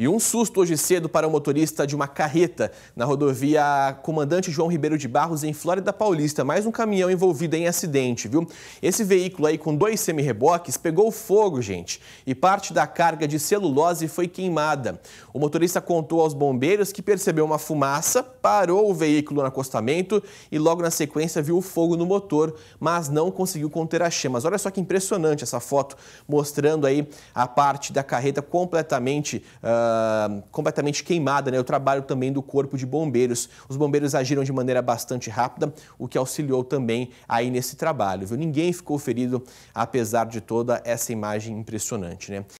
E um susto hoje cedo para o motorista de uma carreta na rodovia Comandante João Ribeiro de Barros, em Flórida Paulista. Mais um caminhão envolvido em acidente, viu? Esse veículo aí com dois semi-reboques pegou fogo, gente. E parte da carga de celulose foi queimada. O motorista contou aos bombeiros que percebeu uma fumaça, parou o veículo no acostamento e logo na sequência viu o fogo no motor, mas não conseguiu conter as chamas. Olha só que impressionante essa foto mostrando aí a parte da carreta completamente... Uh, ah, completamente queimada, né? O trabalho também do Corpo de Bombeiros. Os bombeiros agiram de maneira bastante rápida, o que auxiliou também aí nesse trabalho, viu? Ninguém ficou ferido, apesar de toda essa imagem impressionante, né?